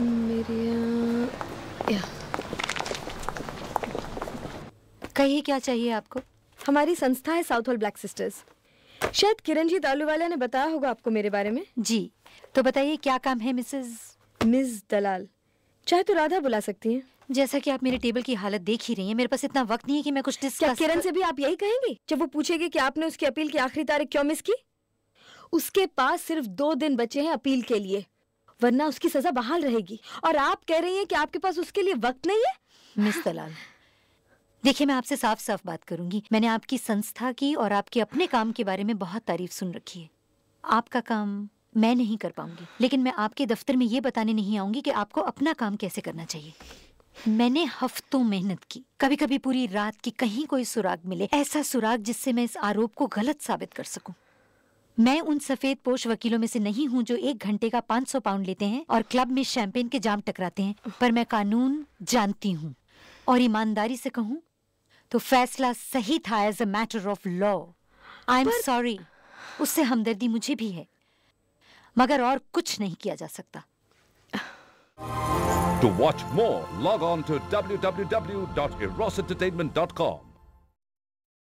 मेरिया कहिए क्या चाहिए आपको हमारी संस्था है साउथ हॉल ब्लैक सिस्टर्स शायद किरण जी दालूवाला ने बताया होगा आपको मेरे बारे में जी तो बताइए क्या काम है मिसेस मिस दलाल चाहे तो राधा बुला सकती हैं जैसा कि आप मेरे टेबल की हालत देख ही रही हैं मेरे पास इतना वक्त नहीं है कि मैं कुछ डिस्कस क्या किरण से भी आप यही कहेंगी जब वो पूछेगी कि आपने उसकी अपील की आखिरी तारीख क्यों मिस की उसके पास सिर्फ दो दिन बचे हैं अपील के लिए वरना उसकी सजा बहाल रहेगी और आप कह रही हैं कि आपके पास उसके लिए वक्त नहीं है मिस दलाल देखिए मैं आपसे साफ साफ बात करूंगी मैंने आपकी संस्था की और आपके अपने काम के बारे में बहुत तारीफ सुन रखी है आपका काम मैं नहीं कर पाऊंगी लेकिन मैं आपके दफ्तर में ये बताने नहीं आऊंगी कि आपको अपना काम कैसे करना चाहिए मैंने हफ्तों मेहनत की कभी कभी पूरी रात की कहीं कोई सुराग मिले ऐसा सुराग जिससे मैं इस आरोप को गलत साबित कर सकूं मैं उन सफेद पोष वकीलों में से नहीं हूँ जो एक घंटे का 500 पाउंड लेते हैं और क्लब में शैंपेन के जाम टकराते हैं पर मैं कानून जानती हूँ और ईमानदारी से कहूँ तो फैसला सही था as a matter of law I am sorry उससे हमदर्दी मुझे भी है मगर और कुछ नहीं किया जा सकता two W W more, log on dot com